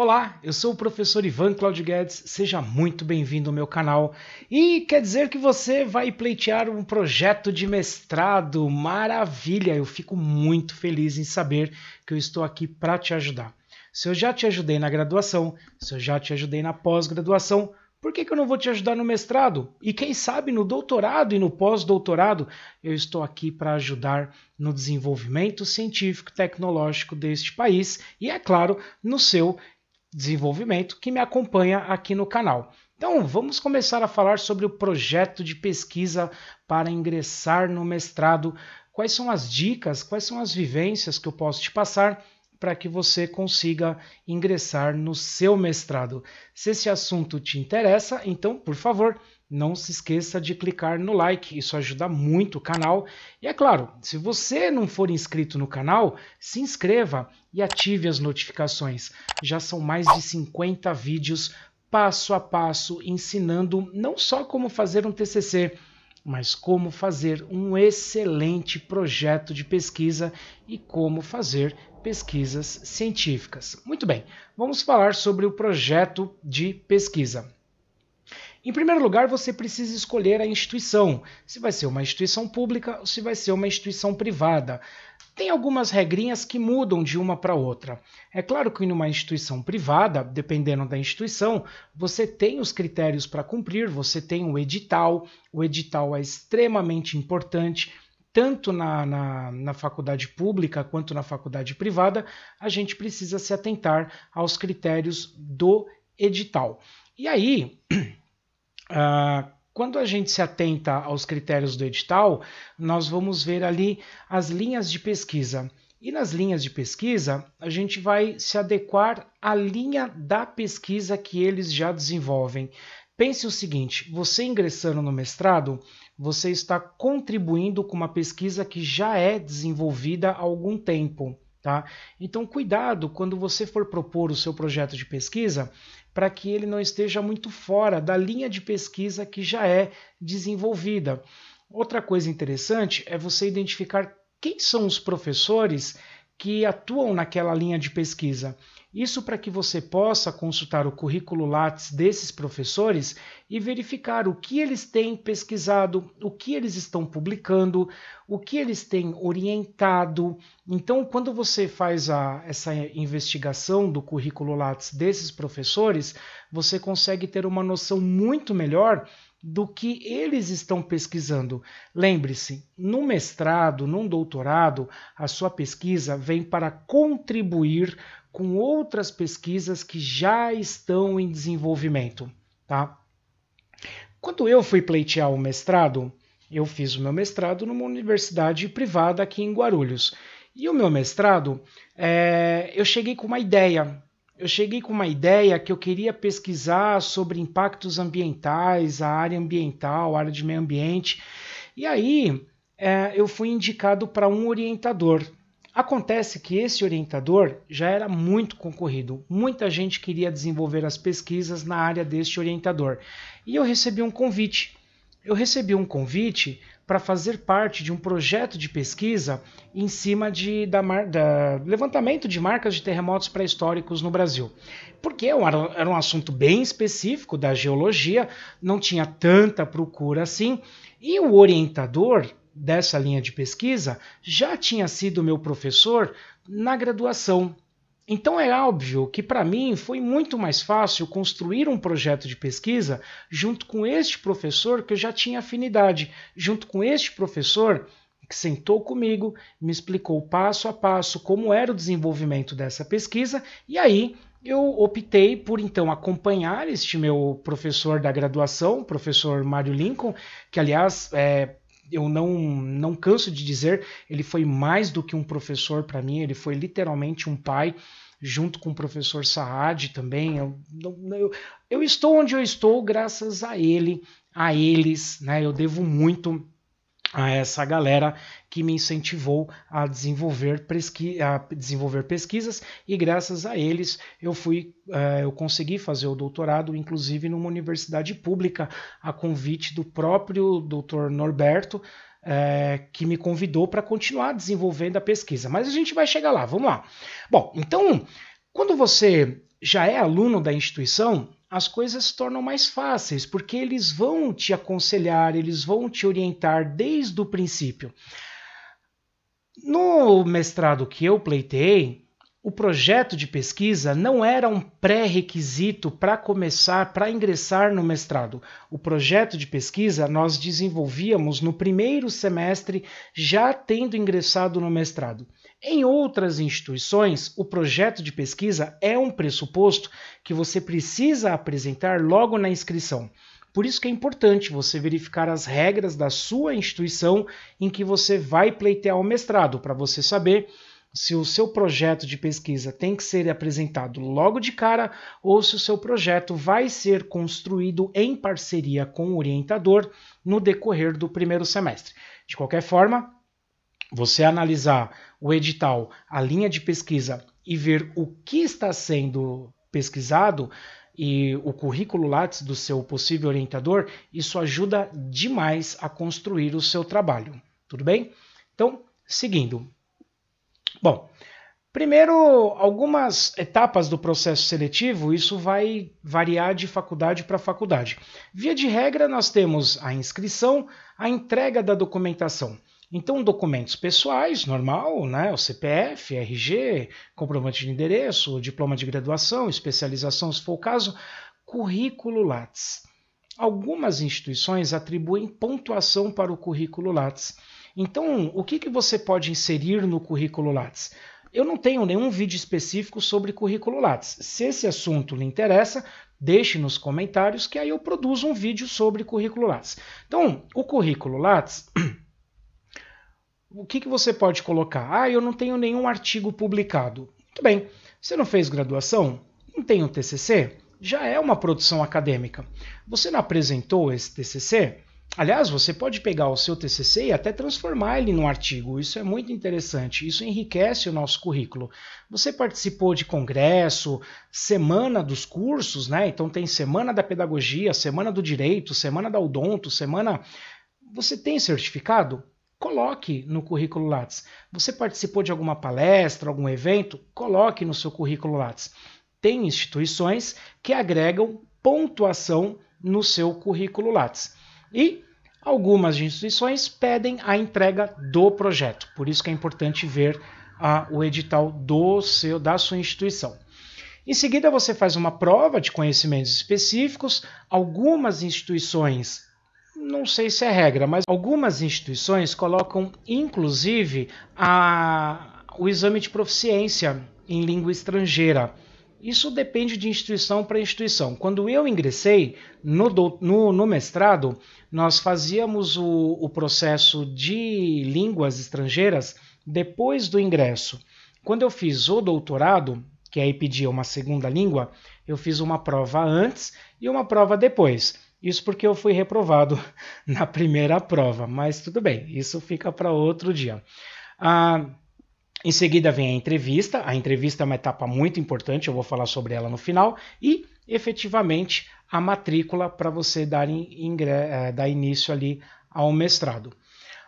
Olá, eu sou o professor Ivan Claudio Guedes, seja muito bem-vindo ao meu canal. E quer dizer que você vai pleitear um projeto de mestrado, maravilha! Eu fico muito feliz em saber que eu estou aqui para te ajudar. Se eu já te ajudei na graduação, se eu já te ajudei na pós-graduação, por que, que eu não vou te ajudar no mestrado? E quem sabe no doutorado e no pós-doutorado? Eu estou aqui para ajudar no desenvolvimento científico tecnológico deste país e, é claro, no seu desenvolvimento que me acompanha aqui no canal. Então, vamos começar a falar sobre o projeto de pesquisa para ingressar no mestrado. Quais são as dicas, quais são as vivências que eu posso te passar para que você consiga ingressar no seu mestrado. Se esse assunto te interessa, então, por favor, não se esqueça de clicar no like, isso ajuda muito o canal. E é claro, se você não for inscrito no canal, se inscreva e ative as notificações. Já são mais de 50 vídeos passo a passo ensinando não só como fazer um TCC, mas como fazer um excelente projeto de pesquisa e como fazer pesquisas científicas. Muito bem, vamos falar sobre o projeto de pesquisa. Em primeiro lugar, você precisa escolher a instituição, se vai ser uma instituição pública ou se vai ser uma instituição privada. Tem algumas regrinhas que mudam de uma para outra. É claro que numa instituição privada, dependendo da instituição, você tem os critérios para cumprir, você tem o edital, o edital é extremamente importante tanto na, na, na, faculdade pública quanto na faculdade privada, a gente precisa se atentar aos critérios do edital. E aí, Ah, quando a gente se atenta aos critérios do edital, nós vamos ver ali as linhas de pesquisa. E nas linhas de pesquisa, a gente vai se adequar à linha da pesquisa que eles já desenvolvem. Pense o seguinte: você ingressando no mestrado, você está contribuindo com uma pesquisa que já é desenvolvida há algum tempo. Tá? Então, cuidado quando você for propor o seu projeto de pesquisa, para que ele não esteja muito fora da linha de pesquisa que já é desenvolvida. Outra coisa interessante é você identificar quem são os professores que atuam naquela linha de pesquisa. Isso para que você possa consultar o currículo Lattes desses professores e verificar o que eles têm pesquisado, o que eles estão publicando, o que eles têm orientado. Então, quando você faz a, essa investigação do currículo Lattes desses professores, você consegue ter uma noção muito melhor do que eles estão pesquisando. Lembre-se, no mestrado, num doutorado, a sua pesquisa vem para contribuir com outras pesquisas que já estão em desenvolvimento, tá? Quando eu fui pleitear o mestrado, eu fiz o meu mestrado numa universidade privada aqui em Guarulhos. E o meu mestrado, é, eu cheguei com uma ideia. Eu cheguei com uma ideia que eu queria pesquisar sobre impactos ambientais, a área ambiental, a área de meio ambiente. E aí é, eu fui indicado para um orientador Acontece que esse orientador já era muito concorrido, muita gente queria desenvolver as pesquisas na área deste orientador. E eu recebi um convite. Eu recebi um convite para fazer parte de um projeto de pesquisa em cima de da, da levantamento de marcas de terremotos pré-históricos no Brasil. Porque era, é era um assunto bem específico da geologia, não tinha tanta procura assim, e o orientador dessa linha de pesquisa já tinha sido meu professor na graduação. Então é óbvio que para mim foi muito mais fácil construir um projeto de pesquisa junto com este professor que eu já tinha afinidade, junto com este professor que sentou comigo, me explicou passo a passo como era o desenvolvimento dessa pesquisa e aí eu optei por então acompanhar este meu professor da graduação, o professor Mário Lincoln, que aliás é, eu não, não canso de dizer, ele foi mais do que um professor para mim, ele foi literalmente um pai, junto com o professor Saad também. Eu, eu, eu estou onde eu estou graças a ele, a eles, né? Eu devo muito a essa galera que me incentivou a desenvolver, pesqui a desenvolver pesquisas e graças a eles eu fui uh, eu consegui fazer o doutorado inclusive numa universidade pública a convite do próprio Dr. Norberto eh, que me convidou para continuar desenvolvendo a pesquisa mas a gente vai chegar lá vamos lá bom então quando você já é aluno da instituição as coisas se tornam mais fáceis, porque eles vão te aconselhar, eles vão te orientar desde o princípio. No mestrado que eu pleitei, o projeto de pesquisa não era um pré-requisito para começar, para ingressar no mestrado. O projeto de pesquisa nós desenvolvíamos no primeiro semestre, já tendo ingressado no mestrado. Em outras instituições, o projeto de pesquisa é um pressuposto que você precisa apresentar logo na inscrição. Por isso que é importante você verificar as regras da sua instituição em que você vai pleitear o mestrado, para você saber se o seu projeto de pesquisa tem que ser apresentado logo de cara ou se o seu projeto vai ser construído em parceria com o orientador no decorrer do primeiro semestre. De qualquer forma, você analisar o edital, a linha de pesquisa e ver o que está sendo pesquisado e o currículo Lattes do seu possível orientador, isso ajuda demais a construir o seu trabalho. Tudo bem? Então, seguindo, Bom, primeiro, algumas etapas do processo seletivo, isso vai variar de faculdade para faculdade. Via de regra, nós temos a inscrição, a entrega da documentação. Então, documentos pessoais, normal, né? O CPF, RG, comprovante de endereço, diploma de graduação, especialização, se for o caso, currículo Lattes. Algumas instituições atribuem pontuação para o currículo Lattes. Então, o que, que você pode inserir no currículo Lattes? Eu não tenho nenhum vídeo específico sobre currículo Lattes. Se esse assunto lhe interessa, deixe nos comentários que aí eu produzo um vídeo sobre currículo Lattes. Então, o currículo Lattes, o que, que você pode colocar? Ah, eu não tenho nenhum artigo publicado. Muito bem. Você não fez graduação? Não tem o TCC? Já é uma produção acadêmica. Você não apresentou esse TCC? Aliás, você pode pegar o seu TCC e até transformar ele num artigo. Isso é muito interessante. Isso enriquece o nosso currículo. Você participou de congresso, semana dos cursos, né? Então tem semana da pedagogia, semana do direito, semana da odonto, semana. Você tem certificado? Coloque no currículo Lattes. Você participou de alguma palestra, algum evento? Coloque no seu currículo Lattes. Tem instituições que agregam pontuação no seu currículo Lattes. E algumas instituições pedem a entrega do projeto, por isso que é importante ver ah, o edital do seu, da sua instituição. Em seguida, você faz uma prova de conhecimentos específicos. Algumas instituições, não sei se é regra, mas algumas instituições colocam inclusive a, o exame de proficiência em língua estrangeira. Isso depende de instituição para instituição. Quando eu ingressei no, do, no, no mestrado, nós fazíamos o, o processo de línguas estrangeiras depois do ingresso. Quando eu fiz o doutorado, que aí pedia uma segunda língua, eu fiz uma prova antes e uma prova depois. Isso porque eu fui reprovado na primeira prova, mas tudo bem, isso fica para outro dia. Ah, em seguida vem a entrevista. A entrevista é uma etapa muito importante, eu vou falar sobre ela no final. E, efetivamente, a matrícula para você dar, ingre... Eh, dar início ali ao mestrado.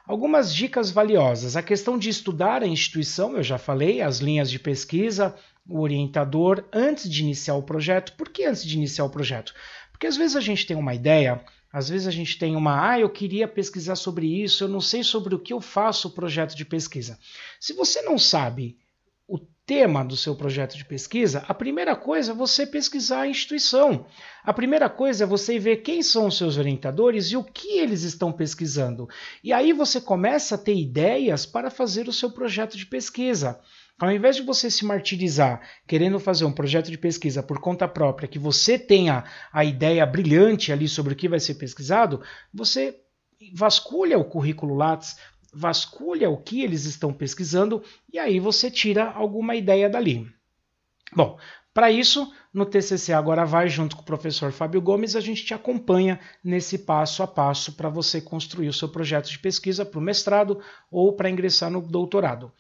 Algumas dicas valiosas. A questão de estudar a instituição, eu já falei, as linhas de pesquisa, o orientador, antes de iniciar o projeto. Por que antes de iniciar o projeto? Porque às vezes a gente tem uma ideia, às vezes a gente tem uma, ah, eu queria pesquisar sobre isso, eu não sei sobre o que eu faço o projeto de pesquisa. Se você não sabe o tema do seu projeto de pesquisa, a primeira coisa é você pesquisar a instituição. A primeira coisa é você ver quem são os seus orientadores e o que eles estão pesquisando. E aí você começa a ter ideias para fazer o seu projeto de pesquisa. Ao invés de você se martirizar querendo fazer um projeto de pesquisa por conta própria, que você tenha a ideia brilhante ali sobre o que vai ser pesquisado, você vasculha o currículo Lattes, vasculha o que eles estão pesquisando e aí você tira alguma ideia dali. Bom, para isso, no TCC Agora Vai, junto com o professor Fábio Gomes, a gente te acompanha nesse passo a passo para você construir o seu projeto de pesquisa para o mestrado ou para ingressar no doutorado.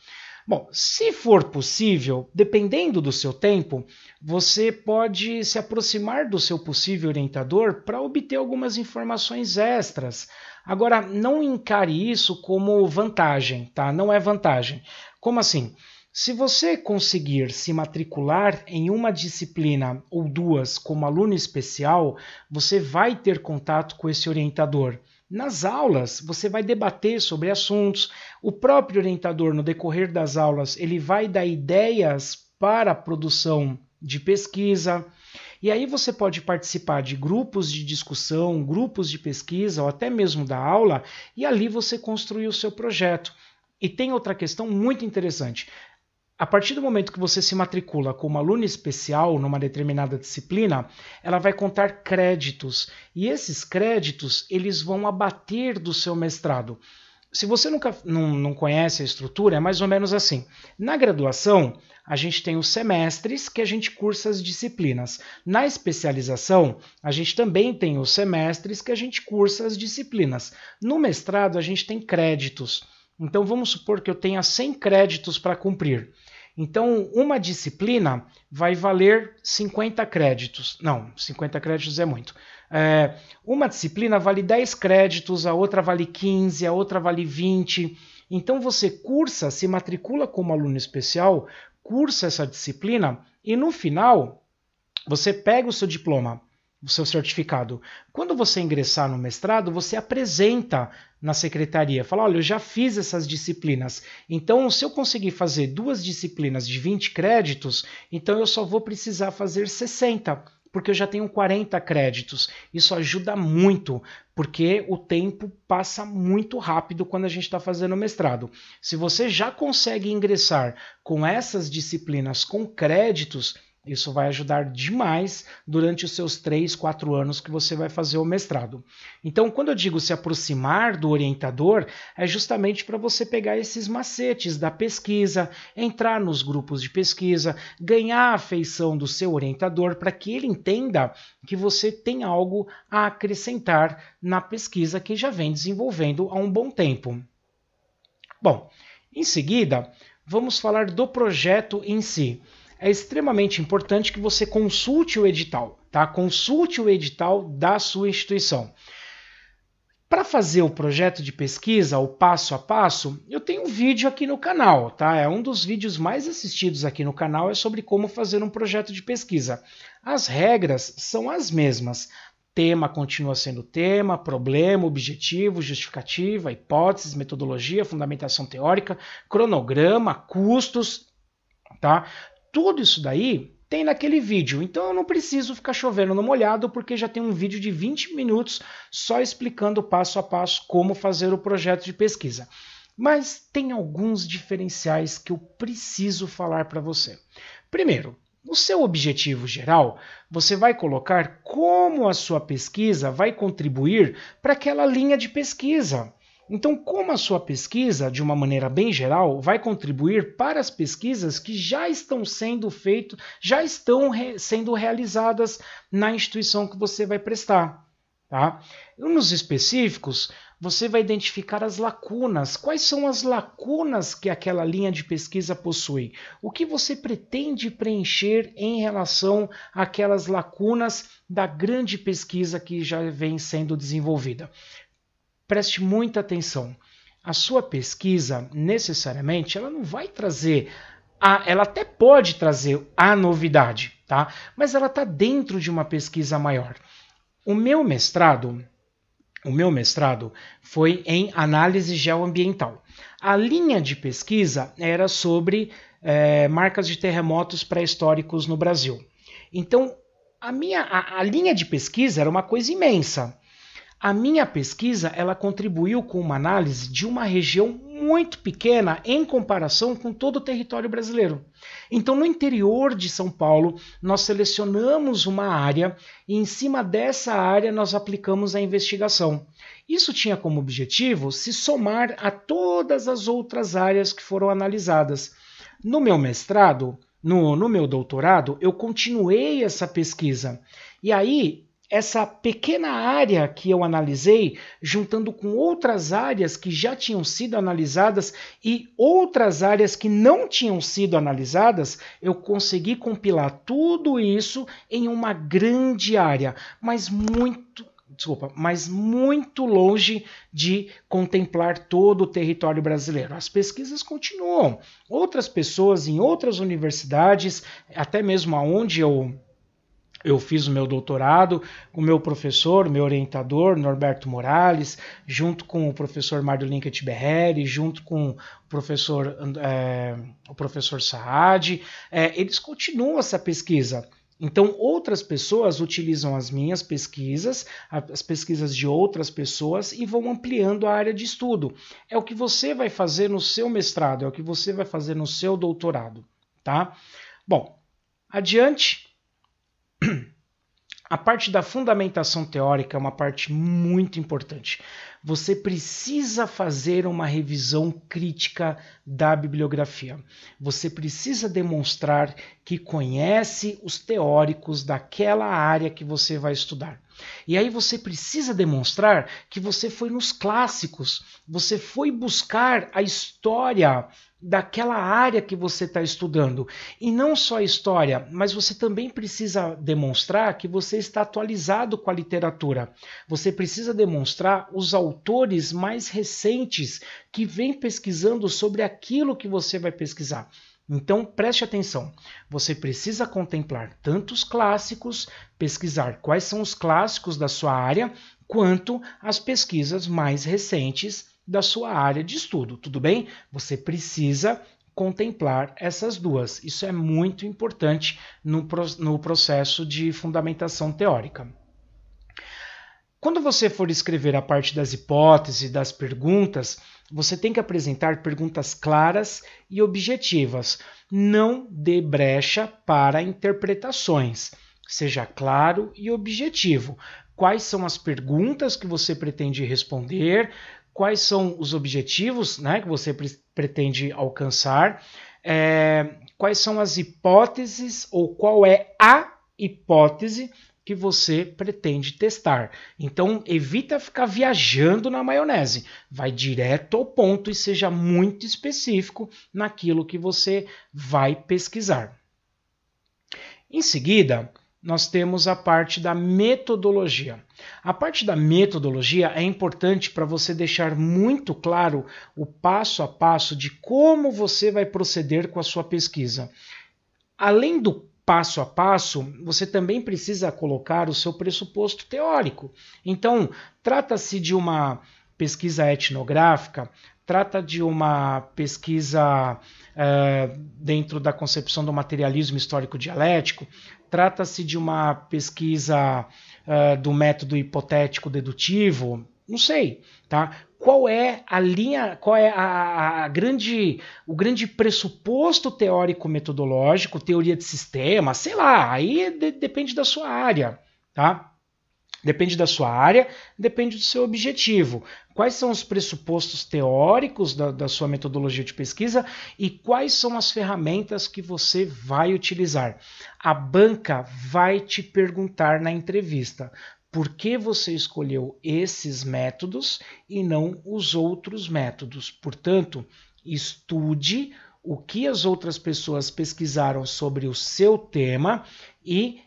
Bom, se for possível, dependendo do seu tempo, você pode se aproximar do seu possível orientador para obter algumas informações extras. Agora, não encare isso como vantagem, tá? Não é vantagem. Como assim? Se você conseguir se matricular em uma disciplina ou duas como aluno especial, você vai ter contato com esse orientador. Nas aulas, você vai debater sobre assuntos. O próprio orientador, no decorrer das aulas, ele vai dar ideias para a produção de pesquisa. E aí você pode participar de grupos de discussão, grupos de pesquisa ou até mesmo da aula, e ali você construir o seu projeto. E tem outra questão muito interessante a partir do momento que você se matricula como aluno especial numa determinada disciplina, ela vai contar créditos e esses créditos eles vão abater do seu mestrado. Se você nunca não, não conhece a estrutura, é mais ou menos assim. Na graduação, a gente tem os semestres que a gente cursa as disciplinas. Na especialização, a gente também tem os semestres que a gente cursa as disciplinas. No mestrado, a gente tem créditos. Então vamos supor que eu tenha 100 créditos para cumprir. Então, uma disciplina vai valer 50 créditos. Não, 50 créditos é muito. É, uma disciplina vale 10 créditos, a outra vale 15, a outra vale 20. Então, você cursa, se matricula como aluno especial, cursa essa disciplina e no final você pega o seu diploma o seu certificado. Quando você ingressar no mestrado, você apresenta na secretaria. Fala, olha, eu já fiz essas disciplinas, então se eu conseguir fazer duas disciplinas de 20 créditos, então eu só vou precisar fazer 60, porque eu já tenho 40 créditos. Isso ajuda muito, porque o tempo passa muito rápido quando a gente está fazendo mestrado. Se você já consegue ingressar com essas disciplinas com créditos, isso vai ajudar demais durante os seus três, quatro anos que você vai fazer o mestrado. Então, quando eu digo se aproximar do orientador, é justamente para você pegar esses macetes da pesquisa, entrar nos grupos de pesquisa, ganhar a afeição do seu orientador para que ele entenda que você tem algo a acrescentar na pesquisa que já vem desenvolvendo há um bom tempo. Bom, em seguida, vamos falar do projeto em si é extremamente importante que você consulte o edital, tá? Consulte o edital da sua instituição. Para fazer o projeto de pesquisa, o passo a passo, eu tenho um vídeo aqui no canal, tá? É um dos vídeos mais assistidos aqui no canal é sobre como fazer um projeto de pesquisa. As regras são as mesmas. Tema continua sendo tema, problema, objetivo, justificativa, hipóteses, metodologia, fundamentação teórica, cronograma, custos, tá? Tudo isso daí tem naquele vídeo. Então eu não preciso ficar chovendo no molhado, porque já tem um vídeo de 20 minutos só explicando passo a passo como fazer o projeto de pesquisa. Mas tem alguns diferenciais que eu preciso falar para você. Primeiro, no seu objetivo geral, você vai colocar como a sua pesquisa vai contribuir para aquela linha de pesquisa. Então, como a sua pesquisa, de uma maneira bem geral, vai contribuir para as pesquisas que já estão sendo feitas, já estão re sendo realizadas na instituição que você vai prestar? Tá? Nos específicos, você vai identificar as lacunas. Quais são as lacunas que aquela linha de pesquisa possui? O que você pretende preencher em relação àquelas lacunas da grande pesquisa que já vem sendo desenvolvida? preste muita atenção. A sua pesquisa, necessariamente, ela não vai trazer a, ela até pode trazer a novidade, tá? Mas ela está dentro de uma pesquisa maior. O meu mestrado, o meu mestrado foi em análise geoambiental. A linha de pesquisa era sobre é, marcas de terremotos pré-históricos no Brasil. Então, a minha a, a linha de pesquisa era uma coisa imensa. A minha pesquisa ela contribuiu com uma análise de uma região muito pequena em comparação com todo o território brasileiro. Então, no interior de São Paulo, nós selecionamos uma área e, em cima dessa área, nós aplicamos a investigação. Isso tinha como objetivo se somar a todas as outras áreas que foram analisadas. No meu mestrado, no, no meu doutorado, eu continuei essa pesquisa. E aí, essa pequena área que eu analisei, juntando com outras áreas que já tinham sido analisadas e outras áreas que não tinham sido analisadas, eu consegui compilar tudo isso em uma grande área, mas muito desculpa, mas muito longe de contemplar todo o território brasileiro. As pesquisas continuam. Outras pessoas em outras universidades, até mesmo aonde eu eu fiz o meu doutorado com o meu professor, meu orientador, Norberto Morales, junto com o professor Mário Linket Berreri, junto com o professor, é, o professor Saad. É, eles continuam essa pesquisa. Então, outras pessoas utilizam as minhas pesquisas, as pesquisas de outras pessoas e vão ampliando a área de estudo. É o que você vai fazer no seu mestrado, é o que você vai fazer no seu doutorado, tá? Bom, adiante. A parte da fundamentação teórica é uma parte muito importante. Você precisa fazer uma revisão crítica da bibliografia. Você precisa demonstrar que conhece os teóricos daquela área que você vai estudar. E aí você precisa demonstrar que você foi nos clássicos, você foi buscar a história daquela área que você está estudando. E não só a história, mas você também precisa demonstrar que você está atualizado com a literatura. Você precisa demonstrar os autores mais recentes que vêm pesquisando sobre aquilo que você vai pesquisar. Então preste atenção. Você precisa contemplar tanto os clássicos, pesquisar quais são os clássicos da sua área, quanto as pesquisas mais recentes da sua área de estudo, tudo bem? Você precisa contemplar essas duas. Isso é muito importante no, no processo de fundamentação teórica. Quando você for escrever a parte das hipóteses, das perguntas, você tem que apresentar perguntas claras e objetivas. Não dê brecha para interpretações. Seja claro e objetivo. Quais são as perguntas que você pretende responder? Quais são os objetivos né, que você pre pretende alcançar? É, quais são as hipóteses ou qual é a hipótese que você pretende testar. Então evita ficar viajando na maionese, vai direto ao ponto e seja muito específico naquilo que você vai pesquisar. Em seguida, nós temos a parte da metodologia. A parte da metodologia é importante para você deixar muito claro o passo a passo de como você vai proceder com a sua pesquisa. Além do passo a passo, você também precisa colocar o seu pressuposto teórico. Então, trata-se de uma pesquisa etnográfica, trata de uma pesquisa eh, dentro da concepção do materialismo histórico-dialético, trata-se de uma pesquisa eh, do método hipotético-dedutivo, não sei, tá? Qual é a linha, qual é a, a grande, o grande pressuposto teórico-metodológico, teoria de sistema, sei lá, aí de, depende da sua área, tá? Depende da sua área, depende do seu objetivo. Quais são os pressupostos teóricos da, da, sua metodologia de pesquisa e quais são as ferramentas que você vai utilizar? A banca vai te perguntar na entrevista: por que você escolheu esses métodos e não os outros métodos. Portanto, estude o que as outras pessoas pesquisaram sobre o seu tema e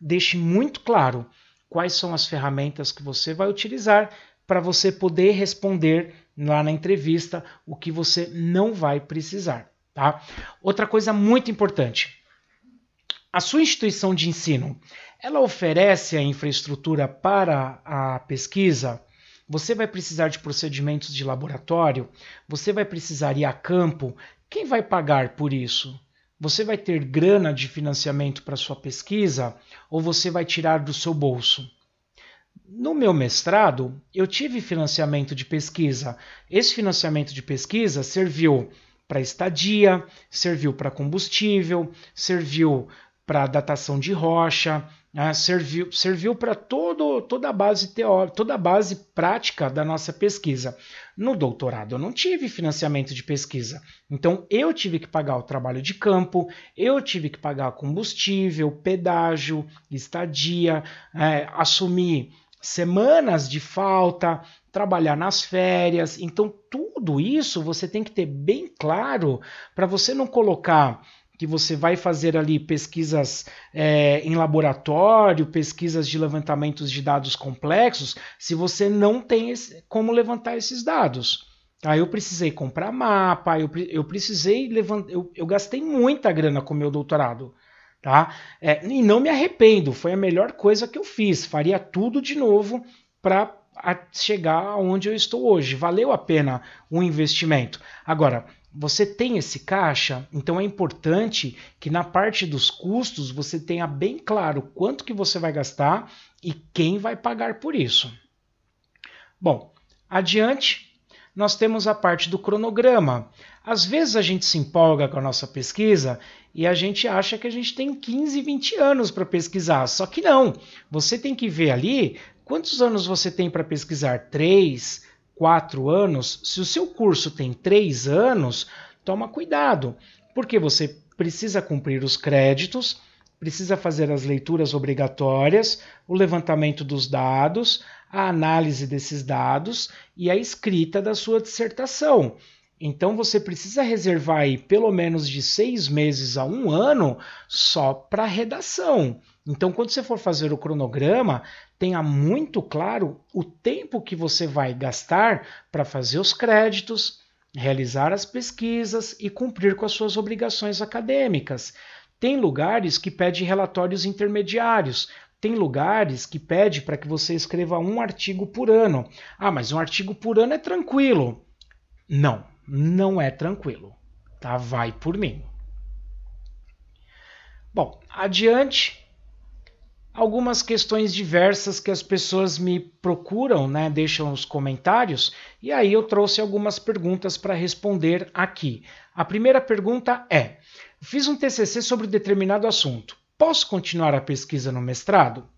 deixe muito claro quais são as ferramentas que você vai utilizar para você poder responder lá na entrevista o que você não vai precisar, tá? Outra coisa muito importante, a sua instituição de ensino, ela oferece a infraestrutura para a pesquisa? Você vai precisar de procedimentos de laboratório? Você vai precisar ir a campo? Quem vai pagar por isso? Você vai ter grana de financiamento para sua pesquisa ou você vai tirar do seu bolso? No meu mestrado, eu tive financiamento de pesquisa. Esse financiamento de pesquisa serviu para estadia, serviu para combustível, serviu para datação de rocha, né? serviu, serviu para toda a base teórica, toda a base prática da nossa pesquisa. No doutorado eu não tive financiamento de pesquisa, então eu tive que pagar o trabalho de campo, eu tive que pagar combustível, pedágio, estadia, é, assumir semanas de falta, trabalhar nas férias. Então, tudo isso você tem que ter bem claro para você não colocar que você vai fazer ali pesquisas é, em laboratório, pesquisas de levantamentos de dados complexos, se você não tem esse, como levantar esses dados. Aí ah, eu precisei comprar mapa, eu, eu precisei levantar. Eu, eu gastei muita grana com meu doutorado. Tá? É, e não me arrependo, foi a melhor coisa que eu fiz. Faria tudo de novo para chegar onde eu estou hoje. Valeu a pena o investimento. Agora, você tem esse caixa, então é importante que na parte dos custos você tenha bem claro quanto que você vai gastar e quem vai pagar por isso. Bom, adiante, nós temos a parte do cronograma. Às vezes a gente se empolga com a nossa pesquisa e a gente acha que a gente tem 15, 20 anos para pesquisar, só que não. Você tem que ver ali quantos anos você tem para pesquisar, 3, quatro anos, se o seu curso tem três anos, toma cuidado, porque você precisa cumprir os créditos, precisa fazer as leituras obrigatórias, o levantamento dos dados, a análise desses dados e a escrita da sua dissertação. Então você precisa reservar aí pelo menos de seis meses a um ano só para redação. Então, quando você for fazer o cronograma, tenha muito claro o tempo que você vai gastar para fazer os créditos, realizar as pesquisas e cumprir com as suas obrigações acadêmicas. Tem lugares que pede relatórios intermediários, tem lugares que pede para que você escreva um artigo por ano. Ah, mas um artigo por ano é tranquilo. Não, não é tranquilo, tá? Vai por mim. Bom, adiante, algumas questões diversas que as pessoas me procuram, né? Deixam os comentários e aí eu trouxe algumas perguntas para responder aqui. A primeira pergunta é: fiz um TCC sobre determinado assunto. Posso continuar a pesquisa no mestrado?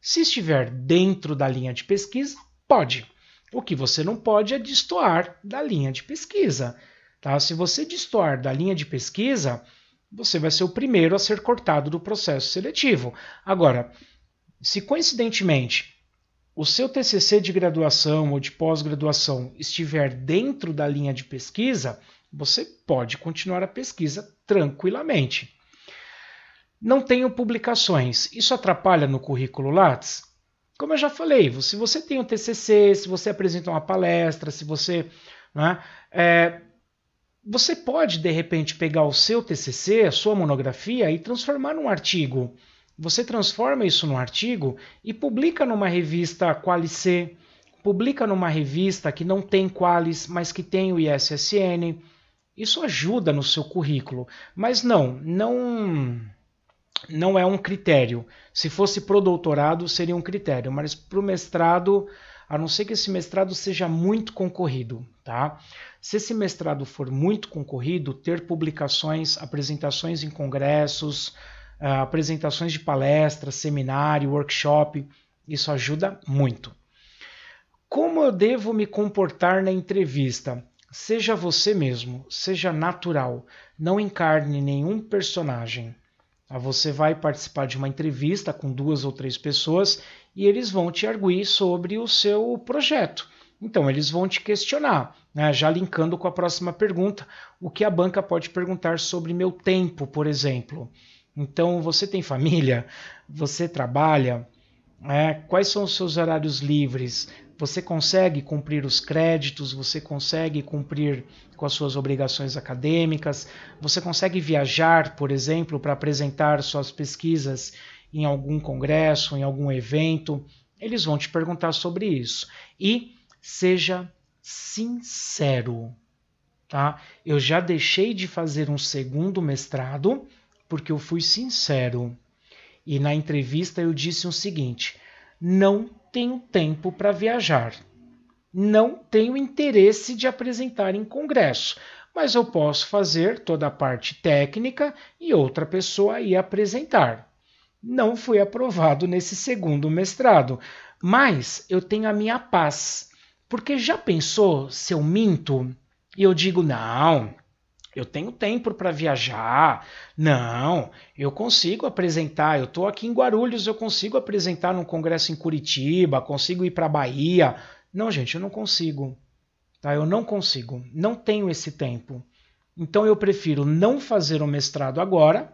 Se estiver dentro da linha de pesquisa, pode. O que você não pode é destoar da linha de pesquisa. Tá? Se você destoar da linha de pesquisa, você vai ser o primeiro a ser cortado do processo seletivo. Agora, se coincidentemente o seu TCC de graduação ou de pós-graduação estiver dentro da linha de pesquisa, você pode continuar a pesquisa tranquilamente. Não tenho publicações. Isso atrapalha no currículo Lattes? Como eu já falei, se você tem um TCC, se você apresenta uma palestra, se você. Né, é, você pode, de repente, pegar o seu TCC, a sua monografia, e transformar num artigo. Você transforma isso num artigo e publica numa revista C, publica numa revista que não tem Qualis, mas que tem o ISSN. Isso ajuda no seu currículo. Mas não, não não é um critério. Se fosse pro doutorado, seria um critério, mas pro mestrado, a não ser que esse mestrado seja muito concorrido, tá? Se esse mestrado for muito concorrido, ter publicações, apresentações em congressos, ah, apresentações de palestras, seminário, workshop, isso ajuda muito. Como eu devo me comportar na entrevista? Seja você mesmo, seja natural, não encarne nenhum personagem. Ah, você vai participar de uma entrevista com duas ou três pessoas e eles vão te arguir sobre o seu projeto. Então, eles vão te questionar, né? já linkando com a próxima pergunta, o que a banca pode perguntar sobre meu tempo, por exemplo. Então, você tem família? Você trabalha? É, quais são os seus horários livres? você consegue cumprir os créditos, você consegue cumprir com as suas obrigações acadêmicas, você consegue viajar, por exemplo, para apresentar suas pesquisas em algum congresso, em algum evento. Eles vão te perguntar sobre isso. E seja sincero, tá? Eu já deixei de fazer um segundo mestrado porque eu fui sincero. E na entrevista eu disse o seguinte: não tenho tempo para viajar. Não tenho interesse de apresentar em congresso, mas eu posso fazer toda a parte técnica e outra pessoa ir apresentar. Não fui aprovado nesse segundo mestrado, mas eu tenho a minha paz. Porque já pensou se eu minto e eu digo não, eu tenho tempo para viajar. Não, eu consigo apresentar. Eu estou aqui em Guarulhos, eu consigo apresentar num congresso em Curitiba, consigo ir para Bahia. Não, gente, eu não consigo. Tá? Eu não consigo. Não tenho esse tempo. Então eu prefiro não fazer o mestrado agora,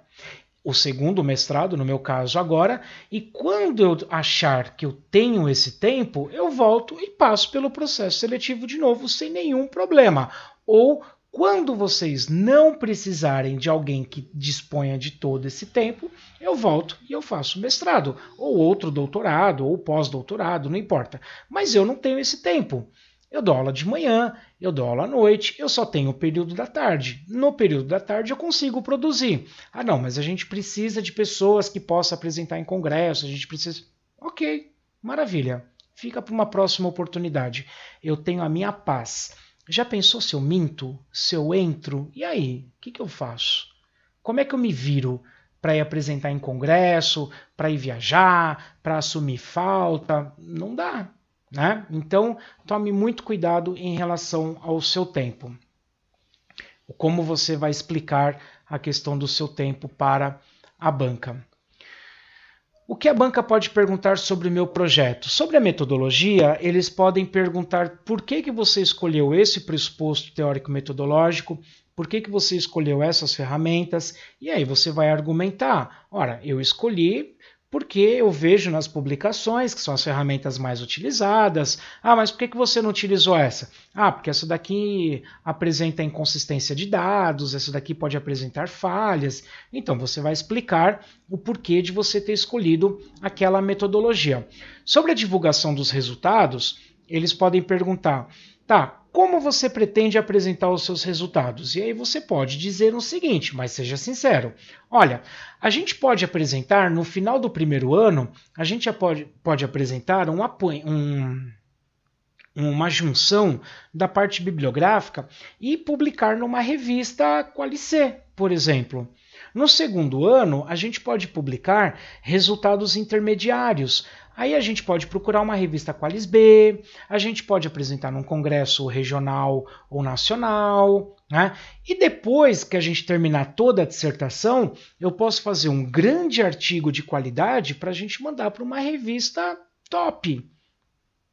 o segundo mestrado, no meu caso, agora, e quando eu achar que eu tenho esse tempo, eu volto e passo pelo processo seletivo de novo sem nenhum problema. Ou quando vocês não precisarem de alguém que disponha de todo esse tempo, eu volto e eu faço mestrado, ou outro doutorado, ou pós-doutorado, não importa. Mas eu não tenho esse tempo. Eu dou aula de manhã, eu dou aula à noite, eu só tenho o período da tarde. No período da tarde eu consigo produzir. Ah, não, mas a gente precisa de pessoas que possam apresentar em congresso, a gente precisa. Ok, maravilha. Fica para uma próxima oportunidade. Eu tenho a minha paz já pensou se eu minto? Se eu entro? E aí? O que, que eu faço? Como é que eu me viro para ir apresentar em congresso, para ir viajar, para assumir falta? Não dá, né? Então, tome muito cuidado em relação ao seu tempo. Como você vai explicar a questão do seu tempo para a banca. O que a banca pode perguntar sobre o meu projeto? Sobre a metodologia, eles podem perguntar por que, que você escolheu esse pressuposto teórico-metodológico, por que, que você escolheu essas ferramentas? E aí você vai argumentar: ora, eu escolhi porque eu vejo nas publicações, que são as ferramentas mais utilizadas. Ah, mas por que, que você não utilizou essa? Ah, porque essa daqui apresenta inconsistência de dados, essa daqui pode apresentar falhas. Então você vai explicar o porquê de você ter escolhido aquela metodologia. Sobre a divulgação dos resultados, eles podem perguntar: tá, como você pretende apresentar os seus resultados? E aí você pode dizer o seguinte, mas seja sincero. Olha, a gente pode apresentar no final do primeiro ano, a gente pode, pode apresentar um apoio, um, uma junção da parte bibliográfica e publicar numa revista Qualicê, por exemplo. No segundo ano, a gente pode publicar resultados intermediários, Aí a gente pode procurar uma revista Qualis B, a gente pode apresentar num congresso regional ou nacional, né? E depois que a gente terminar toda a dissertação, eu posso fazer um grande artigo de qualidade para a gente mandar para uma revista top.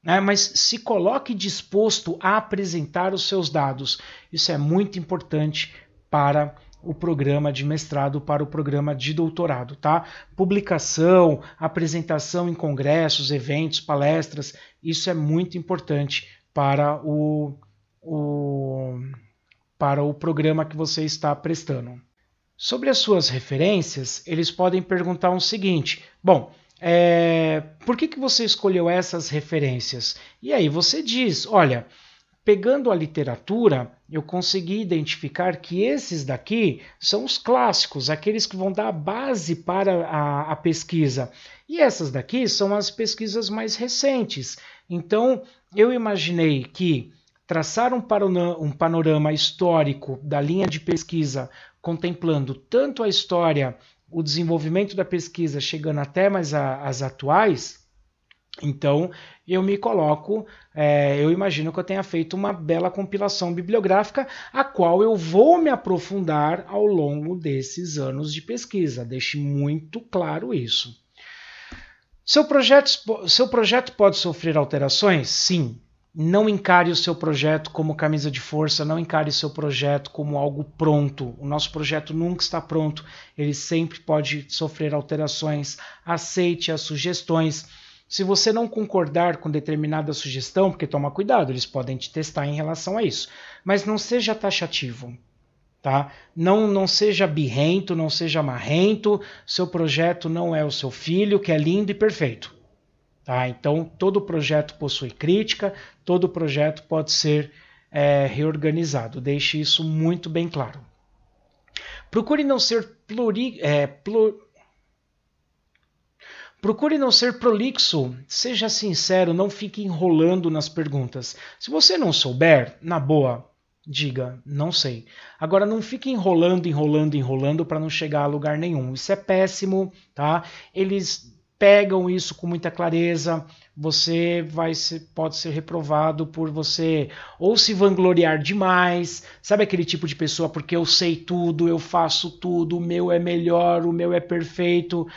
Né? Mas se coloque disposto a apresentar os seus dados. Isso é muito importante para a o programa de mestrado para o programa de doutorado, tá? Publicação, apresentação em congressos, eventos, palestras, isso é muito importante para o, o para o programa que você está prestando. Sobre as suas referências, eles podem perguntar o seguinte: bom, é, por que, que você escolheu essas referências? E aí você diz: olha, Pegando a literatura, eu consegui identificar que esses daqui são os clássicos, aqueles que vão dar a base para a, a pesquisa. E essas daqui são as pesquisas mais recentes. Então, eu imaginei que traçar um, um panorama histórico da linha de pesquisa, contemplando tanto a história, o desenvolvimento da pesquisa, chegando até mais às atuais, então, eu me coloco, é, eu imagino que eu tenha feito uma bela compilação bibliográfica, a qual eu vou me aprofundar ao longo desses anos de pesquisa. Deixe muito claro isso. Seu projeto, seu projeto pode sofrer alterações? Sim. Não encare o seu projeto como camisa de força, não encare o seu projeto como algo pronto. O nosso projeto nunca está pronto, ele sempre pode sofrer alterações. Aceite as sugestões se você não concordar com determinada sugestão, porque toma cuidado, eles podem te testar em relação a isso, mas não seja taxativo, tá? Não não seja birrento, não seja marrento, seu projeto não é o seu filho, que é lindo e perfeito. Tá? Então, todo projeto possui crítica, todo projeto pode ser é, reorganizado. Deixe isso muito bem claro. Procure não ser pluri, é, plur, Procure não ser prolixo, seja sincero, não fique enrolando nas perguntas. Se você não souber, na boa, diga, não sei. Agora não fique enrolando, enrolando, enrolando para não chegar a lugar nenhum. Isso é péssimo, tá? Eles pegam isso com muita clareza. Você vai ser, pode ser reprovado por você ou se vangloriar demais, sabe aquele tipo de pessoa porque eu sei tudo, eu faço tudo, o meu é melhor, o meu é perfeito.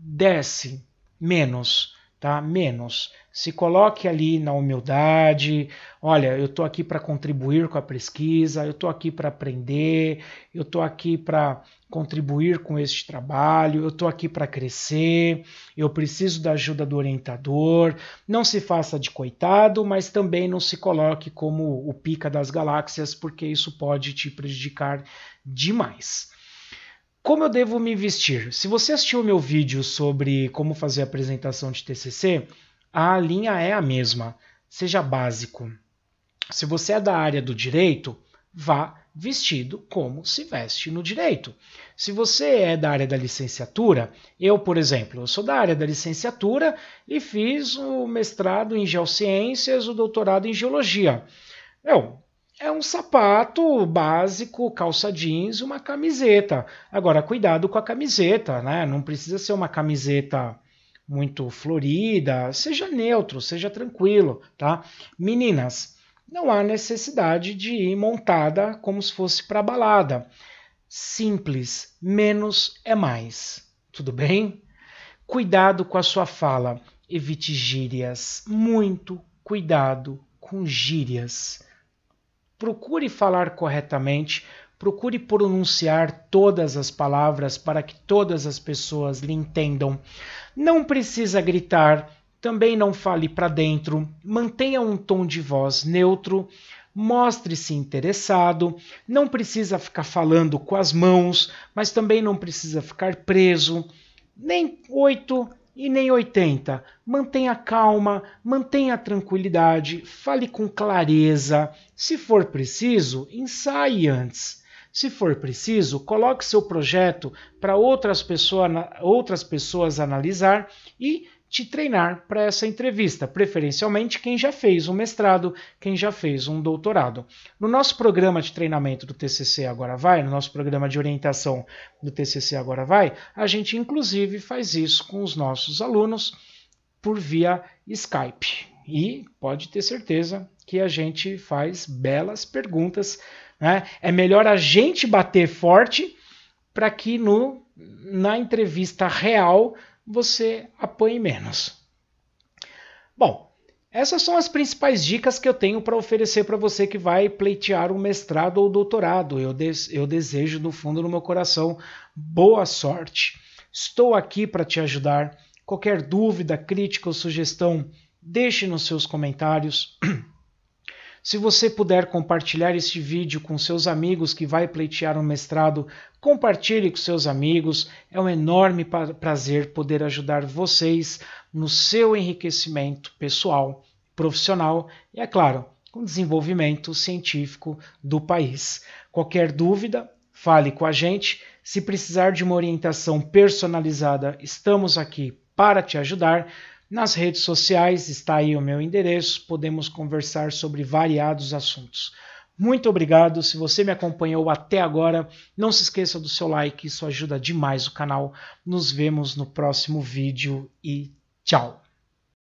Desce, menos, tá? Menos. Se coloque ali na humildade. Olha, eu estou aqui para contribuir com a pesquisa, eu estou aqui para aprender, eu estou aqui para contribuir com este trabalho, eu estou aqui para crescer, eu preciso da ajuda do orientador. Não se faça de coitado, mas também não se coloque como o pica das galáxias, porque isso pode te prejudicar demais. Como eu devo me vestir? Se você assistiu o meu vídeo sobre como fazer a apresentação de TCC, a linha é a mesma. Seja básico. Se você é da área do direito, vá vestido como se veste no direito. Se você é da área da licenciatura, eu, por exemplo, eu sou da área da licenciatura e fiz o mestrado em geociências, o doutorado em geologia. Eu é um sapato básico, calça jeans, uma camiseta. Agora, cuidado com a camiseta, né? Não precisa ser uma camiseta muito florida, seja neutro, seja tranquilo, tá? Meninas, não há necessidade de ir montada como se fosse para balada. Simples, menos é mais. Tudo bem? Cuidado com a sua fala, evite gírias, muito cuidado com gírias Procure falar corretamente, procure pronunciar todas as palavras para que todas as pessoas lhe entendam. Não precisa gritar, também não fale para dentro, mantenha um tom de voz neutro, mostre-se interessado, não precisa ficar falando com as mãos, mas também não precisa ficar preso. Nem 8, e nem 80. Mantenha calma, mantenha tranquilidade, fale com clareza. Se for preciso, ensaie antes. Se for preciso, coloque seu projeto para outras, pessoa, outras pessoas analisar e te treinar para essa entrevista, preferencialmente quem já fez um mestrado, quem já fez um doutorado. No nosso programa de treinamento do TCC Agora Vai, no nosso programa de orientação do TCC Agora Vai, a gente inclusive faz isso com os nossos alunos por via Skype. E pode ter certeza que a gente faz belas perguntas. Né? É melhor a gente bater forte para que no, na entrevista real você apanhe menos. Bom, essas são as principais dicas que eu tenho para oferecer para você que vai pleitear um mestrado ou doutorado. Eu, des eu desejo do fundo do meu coração boa sorte. Estou aqui para te ajudar. Qualquer dúvida, crítica ou sugestão, deixe nos seus comentários. Se você puder compartilhar este vídeo com seus amigos que vai pleitear um mestrado, compartilhe com seus amigos. É um enorme prazer poder ajudar vocês no seu enriquecimento pessoal, profissional e, é claro, com o desenvolvimento científico do país. Qualquer dúvida, fale com a gente. Se precisar de uma orientação personalizada, estamos aqui para te ajudar. Nas redes sociais está aí o meu endereço, podemos conversar sobre variados assuntos. Muito obrigado. Se você me acompanhou até agora, não se esqueça do seu like, isso ajuda demais o canal. Nos vemos no próximo vídeo e tchau!